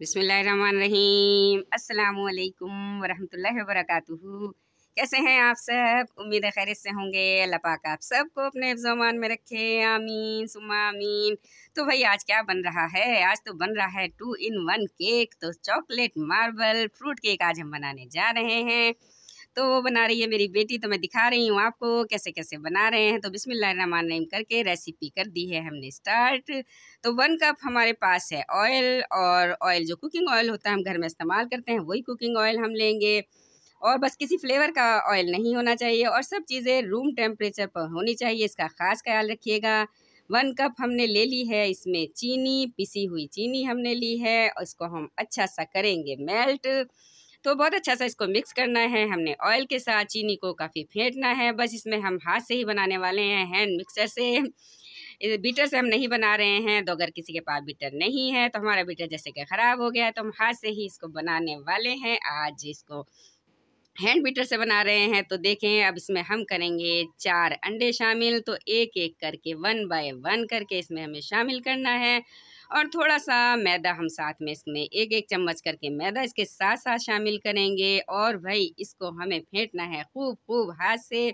बिसमीम अल्लाम वरहमल वर्क कैसे हैं आप सब उम्मीद है खैरियत से होंगे अल्लाह पाक आप सबको अपने हिफ्जमान में रखे आमीन सुमा आमीन तो भाई आज क्या बन रहा है आज तो बन रहा है टू इन वन केक तो चॉकलेट मार्बल फ्रूट केक आज हम बनाने जा रहे हैं तो वो बना रही है मेरी बेटी तो मैं दिखा रही हूँ आपको कैसे कैसे बना रहे हैं तो बिसमीम करके रेसिपी कर दी है हमने स्टार्ट तो वन कप हमारे पास है ऑयल और ऑयल जो कुकिंग ऑयल होता है हम घर में इस्तेमाल करते हैं वही कुकिंग ऑयल हम लेंगे और बस किसी फ्लेवर का ऑयल नहीं होना चाहिए और सब चीज़ें रूम टेम्परेचर पर होनी चाहिए इसका ख़ास ख्याल रखिएगा वन कप हमने ले ली है इसमें चीनी पिसी हुई चीनी हमने ली है और इसको हम अच्छा सा करेंगे मेल्ट तो बहुत अच्छा सा इसको मिक्स करना है हमने ऑयल के साथ चीनी को काफ़ी फेंटना है बस इसमें हम हाथ से ही बनाने वाले हैं हैंड मिक्सर से बीटर से हम नहीं बना रहे हैं तो अगर किसी के पास बीटर नहीं है तो हमारा बीटर जैसे कि ख़राब हो गया है तो हम हाथ से ही इसको बनाने वाले हैं आज इसको हैंड बीटर से बना रहे हैं तो देखें अब इसमें हम करेंगे चार अंडे शामिल तो एक एक करके वन बाय वन करके इसमें हमें शामिल करना है और थोड़ा सा मैदा हम साथ में इसमें एक एक चम्मच करके मैदा इसके साथ साथ शामिल करेंगे और भाई इसको हमें फेंटना है खूब खूब हाथ से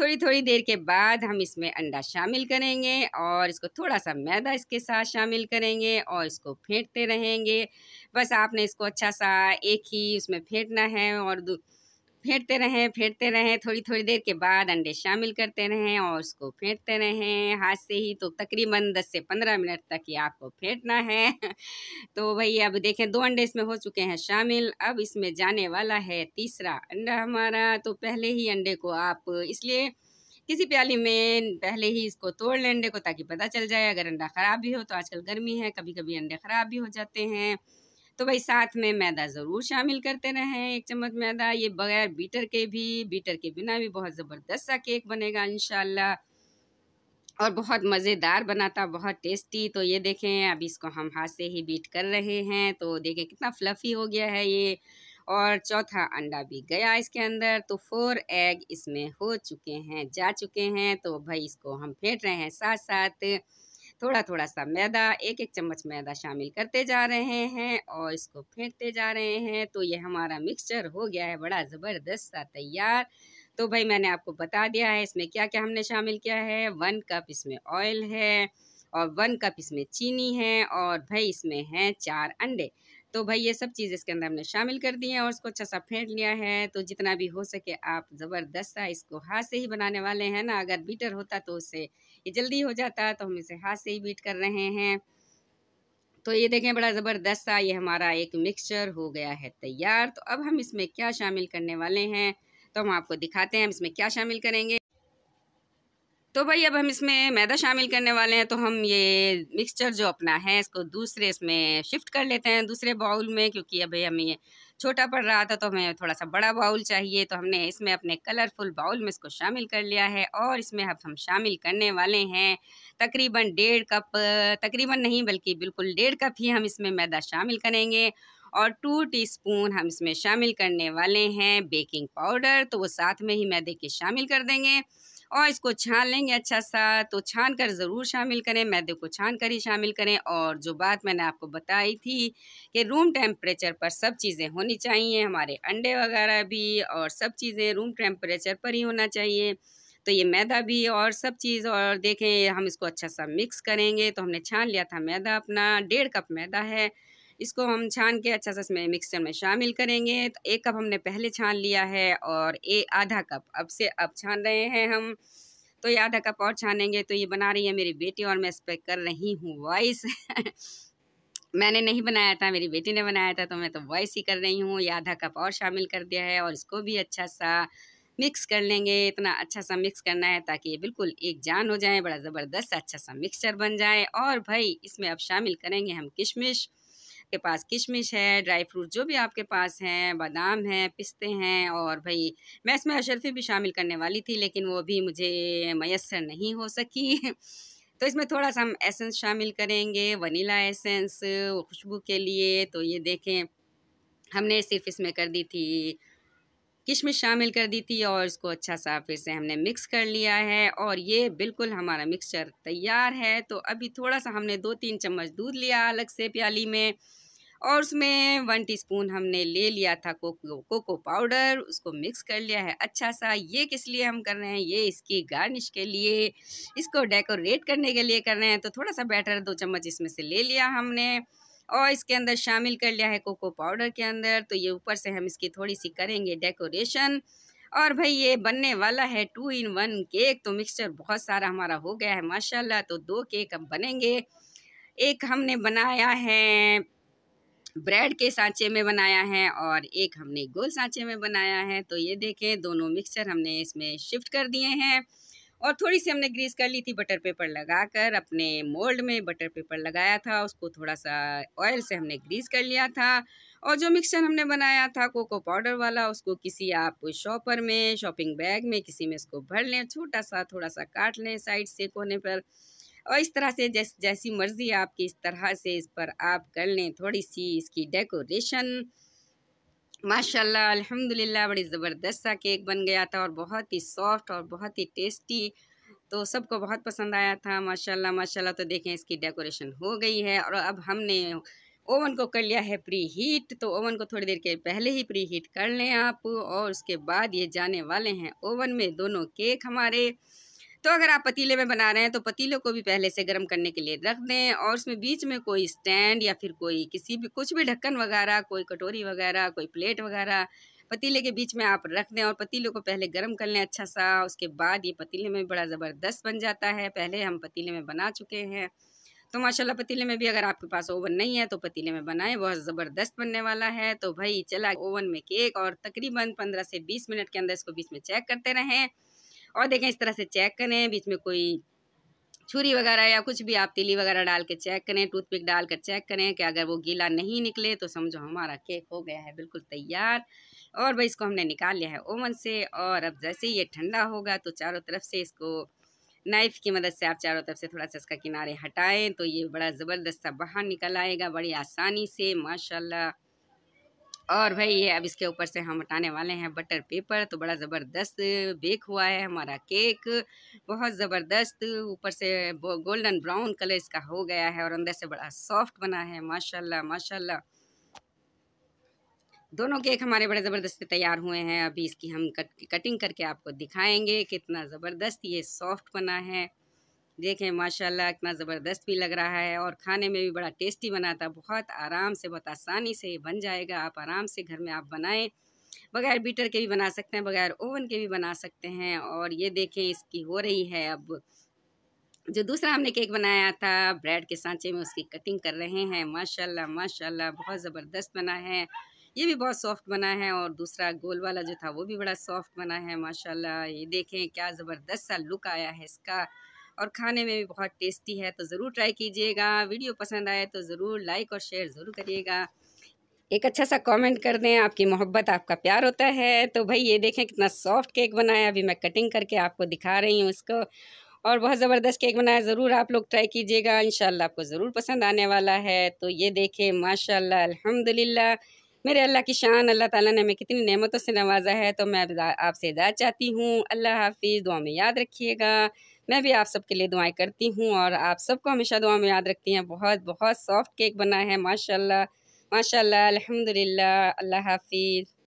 थोड़ी थोड़ी देर के बाद हम इसमें अंडा शामिल करेंगे और इसको थोड़ा सा मैदा इसके साथ शामिल करेंगे और इसको फेंटते रहेंगे बस आपने इसको अच्छा सा एक ही उसमें फेंटना है और फेंटते रहें फेंटते रहें थोड़ी थोड़ी देर के बाद अंडे शामिल करते रहें और उसको फेंटते रहें हाथ से ही तो तकरीबन 10 से 15 मिनट तक ये आपको फेंटना है तो भाई अब देखें दो अंडे इसमें हो चुके हैं शामिल अब इसमें जाने वाला है तीसरा अंडा हमारा तो पहले ही अंडे को आप इसलिए किसी प्याली में पहले ही इसको तोड़ लें अंडे को ताकि पता चल जाए अगर अंडा ख़राब भी हो तो आजकल गर्मी है कभी कभी अंडे ख़राब भी हो जाते हैं तो भाई साथ में मैदा ज़रूर शामिल करते रहें एक चम्मच मैदा ये बगैर बीटर के भी बीटर के बिना भी बहुत ज़बरदस्त सा केक बनेगा इन और बहुत मज़ेदार बना था बहुत टेस्टी तो ये देखें अब इसको हम हाथ से ही बीट कर रहे हैं तो देखें कितना फ्लफ़ी हो गया है ये और चौथा अंडा भी गया इसके अंदर तो फोर एग इसमें हो चुके हैं जा चुके हैं तो भाई इसको हम फेंट रहे हैं साथ साथ थोड़ा थोड़ा सा मैदा एक एक चम्मच मैदा शामिल करते जा रहे हैं और इसको फेंटते जा रहे हैं तो ये हमारा मिक्सचर हो गया है बड़ा ज़बरदस्त सा तैयार तो भाई मैंने आपको बता दिया है इसमें क्या क्या हमने शामिल किया है वन कप इसमें ऑयल है और वन कप इसमें चीनी है और भाई इसमें हैं चार अंडे तो भाई ये सब चीज़ इसके अंदर हमने शामिल कर दी है और उसको अच्छा सा फेंट लिया है तो जितना भी हो सके आप ज़बरदस्त सा इसको हाथ से ही बनाने वाले हैं ना अगर बीटर होता तो उससे ये जल्दी हो जाता तो हम इसे हाथ से ही बीट कर रहे हैं तो ये देखें बड़ा ज़बरदस्त सा ये हमारा एक मिक्सचर हो गया है तैयार तो अब हम इसमें क्या शामिल करने वाले हैं तो हम आपको दिखाते हैं हम इसमें क्या शामिल करेंगे तो भाई अब हम इसमें मैदा शामिल करने वाले हैं तो हम ये मिक्सचर जो अपना है इसको दूसरे इसमें शिफ्ट कर लेते हैं दूसरे बाउल में क्योंकि अभी हमें छोटा पड़ रहा था तो हमें थोड़ा सा बड़ा बाउल चाहिए तो हमने इसमें अपने कलरफुल बाउल में इसको शामिल कर लिया है और इसमें अब हम शामिल करने वाले हैं तकरीबन डेढ़ कप तकरीबन नहीं बल्कि बिल्कुल डेढ़ कप ही हम इसमें मैदा शामिल करेंगे और टू टीस्पून हम इसमें शामिल करने वाले हैं बेकिंग पाउडर तो वो साथ में ही मैदे के शामिल कर देंगे और इसको छान लेंगे अच्छा सा तो छान कर ज़रूर शामिल करें मैदे को छान कर ही शामिल करें और जो बात मैंने आपको बताई थी कि रूम टेम्परेचर पर सब चीज़ें होनी चाहिए हमारे अंडे वगैरह भी और सब चीज़ें रूम टेम्परेचर पर ही होना चाहिए तो ये मैदा भी और सब चीज़ और देखें हम इसको अच्छा सा मिक्स करेंगे तो हमने छान लिया था मैदा अपना डेढ़ कप मैदा है इसको हम छान के अच्छा सा इसमें मिक्सचर में शामिल करेंगे तो एक कप हमने पहले छान लिया है और ए आधा कप अब से अब छान रहे हैं हम तो ये आधा कप और छानेंगे तो ये बना रही है मेरी बेटी और मैं इस पर कर रही हूँ वॉइस मैंने नहीं बनाया था मेरी बेटी ने बनाया था तो मैं तो वॉइस ही कर रही हूँ ये आधा कप और शामिल कर दिया है और इसको भी अच्छा सा मिक्स कर लेंगे इतना अच्छा सा मिक्स करना है ताकि ये बिल्कुल एक जान हो जाए बड़ा ज़बरदस्त अच्छा सा मिक्सचर बन जाए और भाई इसमें अब शामिल करेंगे हम किशमिश आपके पास किशमिश है ड्राई फ्रूट जो भी आपके पास हैं बादाम हैं पिस्ते हैं और भाई मैं इसमें अशरफी भी शामिल करने वाली थी लेकिन वो भी मुझे मैसर नहीं हो सकी तो इसमें थोड़ा सा हम एसेंस शामिल करेंगे वनीला एसेंस खुशबू के लिए तो ये देखें हमने सिर्फ इसमें कर दी थी किशमिश शामिल कर दी थी और इसको अच्छा सा फिर से हमने मिक्स कर लिया है और ये बिल्कुल हमारा मिक्सचर तैयार है तो अभी थोड़ा सा हमने दो तीन चम्मच दूध लिया अलग से प्याली में और उसमें वन टीस्पून हमने ले लिया था कोको कोको पाउडर उसको मिक्स कर लिया है अच्छा सा ये किस लिए हम कर रहे हैं ये इसकी गार्निश के लिए इसको डेकोरेट करने के लिए कर रहे हैं तो थोड़ा सा बैटर दो चम्मच इसमें से ले लिया हमने और इसके अंदर शामिल कर लिया है कोको पाउडर के अंदर तो ये ऊपर से हम इसकी थोड़ी सी करेंगे डेकोरेशन और भाई ये बनने वाला है टू इन वन केक तो मिक्सचर बहुत सारा हमारा हो गया है माशाल्लाह तो दो केक अब बनेंगे एक हमने बनाया है ब्रेड के सांचे में बनाया है और एक हमने गोल सांचे में बनाया है तो ये देखें दोनों मिक्सचर हमने इसमें शिफ्ट कर दिए हैं और थोड़ी सी हमने ग्रीस कर ली थी बटर पेपर लगाकर अपने मोल्ड में बटर पेपर लगाया था उसको थोड़ा सा ऑयल से हमने ग्रीस कर लिया था और जो मिक्सचर हमने बनाया था कोको पाउडर वाला उसको किसी आप शॉपर में शॉपिंग बैग में किसी में इसको भर लें छोटा सा थोड़ा सा काट लें साइड से कोने पर और इस तरह से जैस जैसी मर्ज़ी आपकी इस तरह से इस पर आप कर लें थोड़ी सी इसकी डेकोरेशन माशाल्लाह अल्हम्दुलिल्लाह बड़ी ज़बरदस्त सा केक बन गया था और बहुत ही सॉफ्ट और बहुत ही टेस्टी तो सबको बहुत पसंद आया था माशाल्लाह माशाल्लाह तो देखें इसकी डेकोरेशन हो गई है और अब हमने ओवन को कर लिया है प्री हीट तो ओवन को थोड़ी देर के पहले ही प्री हीट कर लें आप और उसके बाद ये जाने वाले हैं ओवन में दोनों केक हमारे तो अगर आप पतीले में बना रहे हैं तो पतीले को भी पहले से गर्म करने के लिए रख दें और उसमें बीच में कोई स्टैंड या फिर कोई किसी भी कुछ भी ढक्कन वगैरह कोई कटोरी वगैरह कोई प्लेट वगैरह पतीले के बीच में आप रख दें और पतीले को पहले गर्म कर लें अच्छा सा उसके बाद ये पतीले में बड़ा ज़बरदस्त बन जाता है पहले हम पतीले में बना चुके हैं तो माशाल्लाह पतीले में भी अगर आपके पास ओवन नहीं है तो पतीले में बनाएं बहुत ज़बरदस्त बनने वाला है तो भाई चला ओवन में केक और तकरीबन पंद्रह से बीस मिनट के अंदर इसको बीच में चेक करते रहें और देखें इस तरह से चेक करें बीच में कोई छुरी वगैरह या कुछ भी आप तिली वगैरह डाल के चेक करें टूथपिक डाल कर चेक करें कि अगर वो गीला नहीं निकले तो समझो हमारा केक हो गया है बिल्कुल तैयार और भाई इसको हमने निकाल लिया है ओवन से और अब जैसे ही ये ठंडा होगा तो चारों तरफ से इसको नाइफ़ की मदद से आप चारों तरफ से थोड़ा सा इसका किनारे हटाएं तो ये बड़ा ज़बरदस्त सा बाहर निकल आएगा बड़ी आसानी से माशाल्लाह और भाई ये अब इसके ऊपर से हम हटाने वाले हैं बटर पेपर तो बड़ा ज़बरदस्त बेक हुआ है हमारा केक बहुत ज़बरदस्त ऊपर से गोल्डन ब्राउन कलर इसका हो गया है और अंदर से बड़ा सॉफ्ट बना है माशाल्लाह माशाल्लाह दोनों केक हमारे बड़े ज़बरदस्त तैयार हुए हैं अभी इसकी हम कट कटिंग करके आपको दिखाएंगे कितना ज़बरदस्त ये सॉफ्ट बना है देखें माशाल्लाह इतना ज़बरदस्त भी लग रहा है और खाने में भी बड़ा टेस्टी बना था बहुत आराम से बहुत आसानी से बन जाएगा आप आराम से घर में आप बनाएं बगैर बीटर के भी बना सकते हैं बगैर ओवन के भी बना सकते हैं और ये देखें इसकी हो रही है अब जो दूसरा हमने केक बनाया था ब्रेड के सांचे में उसकी कटिंग कर रहे हैं माशा माशा बहुत ज़बरदस्त बना है ये भी बहुत सॉफ्ट बना है और दूसरा गोल वाला जो था वो भी बड़ा सॉफ्ट बना है माशाल्लाह ये देखें क्या ज़बरदस्त सा लुक आया है इसका और खाने में भी बहुत टेस्टी है तो ज़रूर ट्राई कीजिएगा वीडियो पसंद आए तो ज़रूर लाइक और शेयर ज़रूर करिएगा एक अच्छा सा कमेंट कर दें आपकी मोहब्बत आपका प्यार होता है तो भाई ये देखें कितना सॉफ्ट केक बनाया अभी मैं कटिंग करके आपको दिखा रही हूँ इसको और बहुत ज़बरदस्त केक बनाया ज़रूर आप लोग ट्राई कीजिएगा इन आपको ज़रूर पसंद आने वाला है तो ये देखें माशाल्लाह अल्हम्दुलिल्लाह मेरे अल्लाह की शान अल्लाह ताला ने हमें कितनी नेमतों से नवाजा है तो मैं आपसे इजाज़ चाहती हूँ अल्लाह हाफिज़ दुआ में याद रखिएगा मैं भी आप सबके लिए दुआएं करती हूँ और आप सबको हमेशा दुआ में याद रखती हैं बहुत बहुत सॉफ्ट केक बना है माशाल्लाह माशाल्लाह अल्हम्दुलिल्लाह अल्लाह हाफिज़